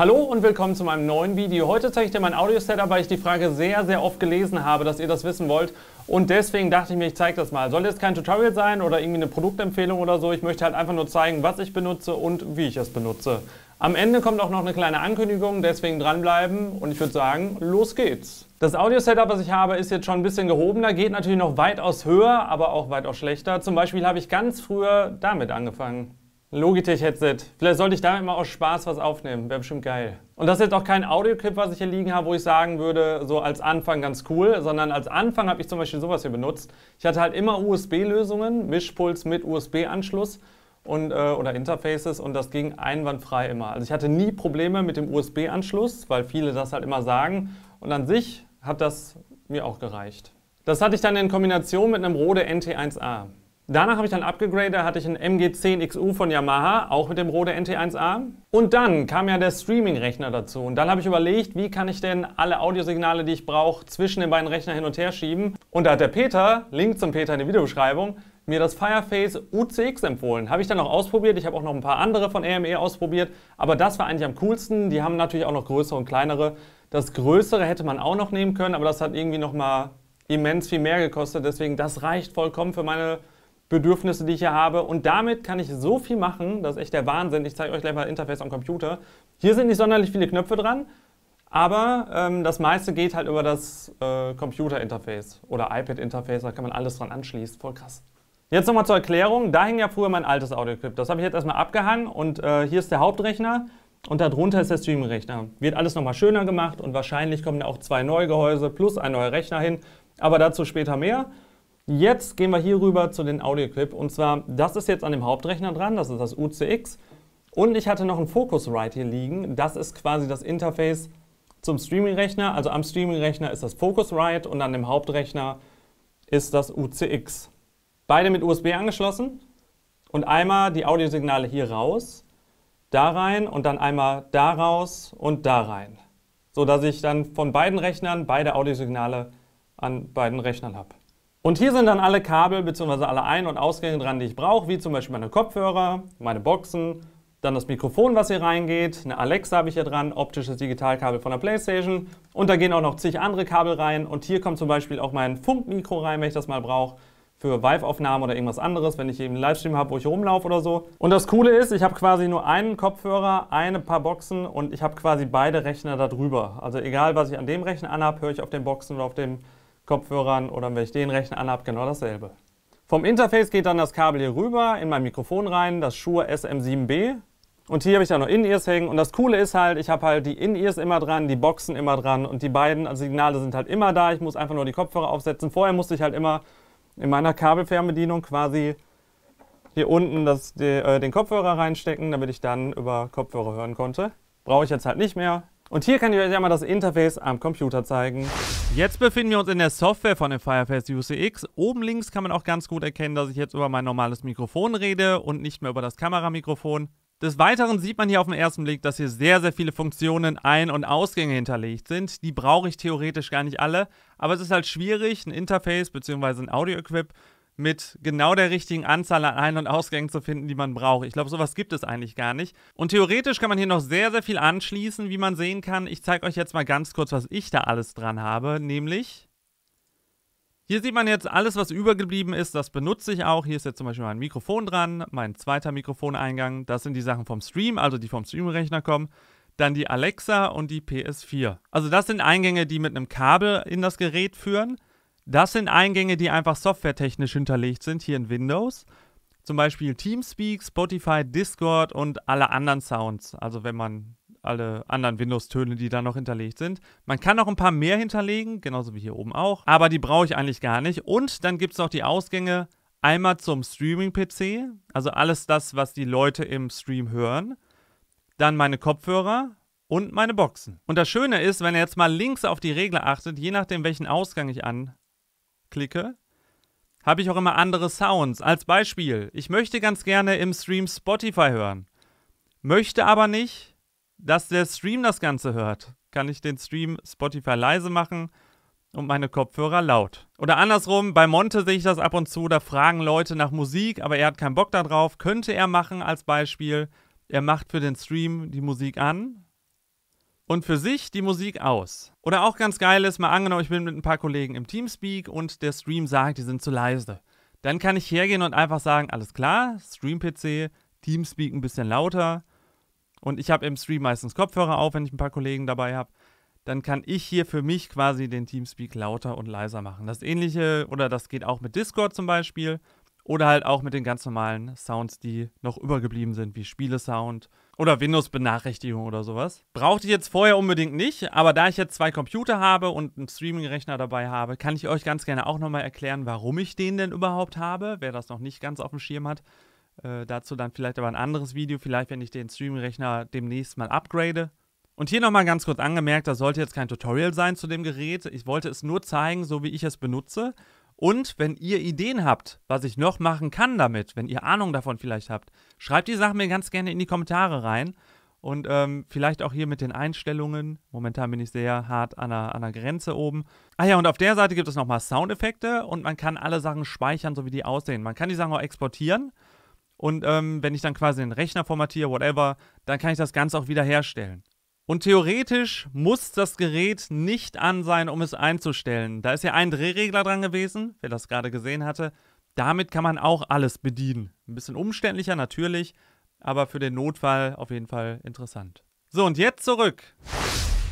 Hallo und willkommen zu meinem neuen Video. Heute zeige ich dir mein Audio-Setup, weil ich die Frage sehr, sehr oft gelesen habe, dass ihr das wissen wollt. Und deswegen dachte ich mir, ich zeige das mal. Soll jetzt kein Tutorial sein oder irgendwie eine Produktempfehlung oder so. Ich möchte halt einfach nur zeigen, was ich benutze und wie ich es benutze. Am Ende kommt auch noch eine kleine Ankündigung, deswegen dranbleiben. Und ich würde sagen, los geht's. Das Audio-Setup, was ich habe, ist jetzt schon ein bisschen gehobener, geht natürlich noch weitaus höher, aber auch weitaus schlechter. Zum Beispiel habe ich ganz früher damit angefangen. Logitech-Headset. Vielleicht sollte ich damit mal aus Spaß was aufnehmen. Wäre bestimmt geil. Und das ist jetzt auch kein Audioclip, was ich hier liegen habe, wo ich sagen würde, so als Anfang ganz cool, sondern als Anfang habe ich zum Beispiel sowas hier benutzt. Ich hatte halt immer USB-Lösungen, Mischpuls mit USB-Anschluss und, äh, oder Interfaces und das ging einwandfrei immer. Also ich hatte nie Probleme mit dem USB-Anschluss, weil viele das halt immer sagen. Und an sich hat das mir auch gereicht. Das hatte ich dann in Kombination mit einem Rode NT1A. Danach habe ich dann abgegradet, hatte ich einen MG10XU von Yamaha, auch mit dem Rode NT1A. Und dann kam ja der Streaming-Rechner dazu. Und dann habe ich überlegt, wie kann ich denn alle Audiosignale, die ich brauche, zwischen den beiden Rechner hin und her schieben. Und da hat der Peter, Link zum Peter in der Videobeschreibung, mir das Fireface UCX empfohlen. Habe ich dann auch ausprobiert. Ich habe auch noch ein paar andere von AME ausprobiert. Aber das war eigentlich am coolsten. Die haben natürlich auch noch größere und kleinere. Das größere hätte man auch noch nehmen können, aber das hat irgendwie nochmal immens viel mehr gekostet. Deswegen, das reicht vollkommen für meine Bedürfnisse, die ich hier habe. Und damit kann ich so viel machen, das ist echt der Wahnsinn. Ich zeige euch gleich mal Interface am Computer. Hier sind nicht sonderlich viele Knöpfe dran, aber ähm, das meiste geht halt über das äh, Computer-Interface oder iPad-Interface, da kann man alles dran anschließen. Voll krass. Jetzt nochmal zur Erklärung. Da hing ja früher mein altes audio Audioclip. Das habe ich jetzt erstmal abgehangen und äh, hier ist der Hauptrechner und darunter ist der Streaming-Rechner. Wird alles nochmal schöner gemacht und wahrscheinlich kommen da auch zwei neue Gehäuse plus ein neuer Rechner hin, aber dazu später mehr. Jetzt gehen wir hier rüber zu den Audioclip und zwar, das ist jetzt an dem Hauptrechner dran, das ist das UCX und ich hatte noch einen Focusrite hier liegen, das ist quasi das Interface zum Streaming-Rechner, also am Streaming-Rechner ist das Focusrite und an dem Hauptrechner ist das UCX. Beide mit USB angeschlossen und einmal die Audiosignale hier raus, da rein und dann einmal da raus und da rein, sodass ich dann von beiden Rechnern beide Audiosignale an beiden Rechnern habe. Und hier sind dann alle Kabel bzw. alle Ein- und Ausgänge dran, die ich brauche, wie zum Beispiel meine Kopfhörer, meine Boxen, dann das Mikrofon, was hier reingeht, eine Alexa habe ich hier dran, optisches Digitalkabel von der Playstation und da gehen auch noch zig andere Kabel rein und hier kommt zum Beispiel auch mein Funkmikro rein, wenn ich das mal brauche für Vive-Aufnahmen oder irgendwas anderes, wenn ich eben einen Livestream habe, wo ich rumlaufe oder so. Und das Coole ist, ich habe quasi nur einen Kopfhörer, eine paar Boxen und ich habe quasi beide Rechner darüber. Also egal, was ich an dem Rechner anhabe, höre ich auf den Boxen oder auf dem Kopfhörern oder wenn ich den Rechner anhabe, genau dasselbe. Vom Interface geht dann das Kabel hier rüber in mein Mikrofon rein, das Shure SM7B. Und hier habe ich dann noch In-Ears hängen. Und das Coole ist halt, ich habe halt die In-Ears immer dran, die Boxen immer dran und die beiden Signale sind halt immer da. Ich muss einfach nur die Kopfhörer aufsetzen. Vorher musste ich halt immer in meiner Kabelfernbedienung quasi hier unten das, die, äh, den Kopfhörer reinstecken, damit ich dann über Kopfhörer hören konnte. Brauche ich jetzt halt nicht mehr. Und hier kann ich euch ja mal das Interface am Computer zeigen. Jetzt befinden wir uns in der Software von dem Fireface UCX. Oben links kann man auch ganz gut erkennen, dass ich jetzt über mein normales Mikrofon rede und nicht mehr über das Kameramikrofon. Des Weiteren sieht man hier auf den ersten Blick, dass hier sehr, sehr viele Funktionen, Ein- und Ausgänge hinterlegt sind. Die brauche ich theoretisch gar nicht alle, aber es ist halt schwierig, ein Interface bzw. ein Audio-Equip mit genau der richtigen Anzahl an Ein- und Ausgängen zu finden, die man braucht. Ich glaube, sowas gibt es eigentlich gar nicht. Und theoretisch kann man hier noch sehr, sehr viel anschließen, wie man sehen kann. Ich zeige euch jetzt mal ganz kurz, was ich da alles dran habe, nämlich... Hier sieht man jetzt alles, was übergeblieben ist, das benutze ich auch. Hier ist jetzt zum Beispiel mein Mikrofon dran, mein zweiter Mikrofoneingang. Das sind die Sachen vom Stream, also die vom Streamrechner kommen dann die Alexa und die PS4. Also das sind Eingänge, die mit einem Kabel in das Gerät führen. Das sind Eingänge, die einfach softwaretechnisch hinterlegt sind hier in Windows. Zum Beispiel Teamspeak, Spotify, Discord und alle anderen Sounds. Also wenn man alle anderen Windows-Töne, die da noch hinterlegt sind. Man kann noch ein paar mehr hinterlegen, genauso wie hier oben auch, aber die brauche ich eigentlich gar nicht. Und dann gibt es noch die Ausgänge einmal zum Streaming-PC, also alles das, was die Leute im Stream hören, dann meine Kopfhörer und meine Boxen. Und das Schöne ist, wenn ihr jetzt mal links auf die Regler achtet, je nachdem, welchen Ausgang ich an klicke, habe ich auch immer andere Sounds. Als Beispiel, ich möchte ganz gerne im Stream Spotify hören, möchte aber nicht, dass der Stream das Ganze hört. Kann ich den Stream Spotify leise machen und meine Kopfhörer laut. Oder andersrum, bei Monte sehe ich das ab und zu, da fragen Leute nach Musik, aber er hat keinen Bock darauf. Könnte er machen als Beispiel, er macht für den Stream die Musik an, und für sich die Musik aus. Oder auch ganz geil ist, mal angenommen, ich bin mit ein paar Kollegen im Teamspeak und der Stream sagt, die sind zu leise. Dann kann ich hergehen und einfach sagen, alles klar, Stream-PC, Teamspeak ein bisschen lauter. Und ich habe im Stream meistens Kopfhörer auf, wenn ich ein paar Kollegen dabei habe. Dann kann ich hier für mich quasi den Teamspeak lauter und leiser machen. Das ähnliche oder das geht auch mit Discord zum Beispiel. Oder halt auch mit den ganz normalen Sounds, die noch übergeblieben sind, wie Spielesound oder Windows-Benachrichtigung oder sowas. Brauchte ich jetzt vorher unbedingt nicht, aber da ich jetzt zwei Computer habe und einen Streaming-Rechner dabei habe, kann ich euch ganz gerne auch nochmal erklären, warum ich den denn überhaupt habe. Wer das noch nicht ganz auf dem Schirm hat, äh, dazu dann vielleicht aber ein anderes Video, vielleicht wenn ich den Streaming-Rechner demnächst mal upgrade. Und hier nochmal ganz kurz angemerkt, das sollte jetzt kein Tutorial sein zu dem Gerät. Ich wollte es nur zeigen, so wie ich es benutze. Und wenn ihr Ideen habt, was ich noch machen kann damit, wenn ihr Ahnung davon vielleicht habt, schreibt die Sachen mir ganz gerne in die Kommentare rein. Und ähm, vielleicht auch hier mit den Einstellungen. Momentan bin ich sehr hart an der, an der Grenze oben. Ah ja, und auf der Seite gibt es nochmal Soundeffekte und man kann alle Sachen speichern, so wie die aussehen. Man kann die Sachen auch exportieren. Und ähm, wenn ich dann quasi den Rechner formatiere, whatever, dann kann ich das Ganze auch wieder herstellen. Und theoretisch muss das Gerät nicht an sein, um es einzustellen. Da ist ja ein Drehregler dran gewesen, wer das gerade gesehen hatte. Damit kann man auch alles bedienen. Ein bisschen umständlicher natürlich, aber für den Notfall auf jeden Fall interessant. So, und jetzt zurück.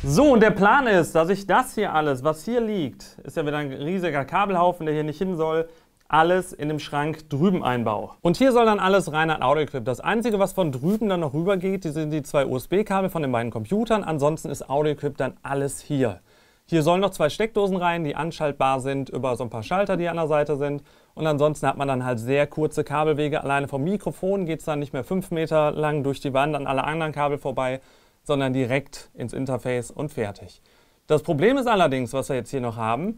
So, und der Plan ist, dass ich das hier alles, was hier liegt, ist ja wieder ein riesiger Kabelhaufen, der hier nicht hin soll, alles in dem Schrank drüben einbaue. Und hier soll dann alles rein an Audio-Clip. Das Einzige, was von drüben dann noch rübergeht, sind die zwei USB-Kabel von den beiden Computern. Ansonsten ist Audio-Clip dann alles hier. Hier sollen noch zwei Steckdosen rein, die anschaltbar sind über so ein paar Schalter, die an der Seite sind. Und ansonsten hat man dann halt sehr kurze Kabelwege. Alleine vom Mikrofon geht es dann nicht mehr fünf Meter lang durch die Wand an alle anderen Kabel vorbei, sondern direkt ins Interface und fertig. Das Problem ist allerdings, was wir jetzt hier noch haben,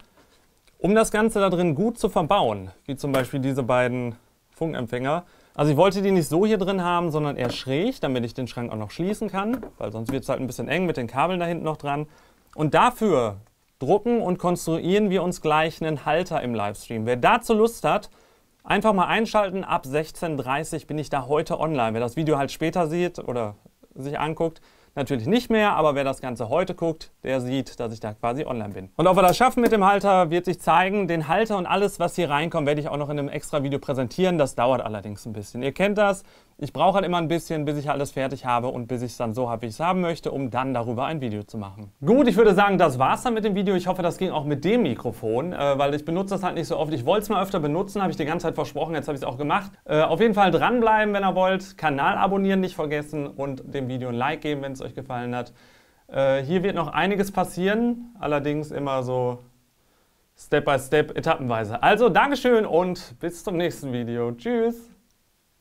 um das Ganze da drin gut zu verbauen, wie zum Beispiel diese beiden Funkempfänger, also ich wollte die nicht so hier drin haben, sondern eher schräg, damit ich den Schrank auch noch schließen kann, weil sonst wird es halt ein bisschen eng mit den Kabeln da hinten noch dran. Und dafür drucken und konstruieren wir uns gleich einen Halter im Livestream. Wer dazu Lust hat, einfach mal einschalten. Ab 16.30 Uhr bin ich da heute online. Wer das Video halt später sieht oder sich anguckt, natürlich nicht mehr, aber wer das Ganze heute guckt, der sieht, dass ich da quasi online bin. Und ob wir das schaffen mit dem Halter, wird sich zeigen. Den Halter und alles, was hier reinkommt, werde ich auch noch in einem extra Video präsentieren. Das dauert allerdings ein bisschen. Ihr kennt das, ich brauche halt immer ein bisschen, bis ich halt alles fertig habe und bis ich es dann so habe, wie ich es haben möchte, um dann darüber ein Video zu machen. Gut, ich würde sagen, das war's dann mit dem Video. Ich hoffe, das ging auch mit dem Mikrofon, äh, weil ich benutze das halt nicht so oft. Ich wollte es mal öfter benutzen, habe ich die ganze Zeit versprochen, jetzt habe ich es auch gemacht. Äh, auf jeden Fall dranbleiben, wenn ihr wollt. Kanal abonnieren nicht vergessen und dem Video ein Like geben, wenn es euch gefallen hat. Äh, hier wird noch einiges passieren, allerdings immer so Step by Step, etappenweise. Also Dankeschön und bis zum nächsten Video. Tschüss!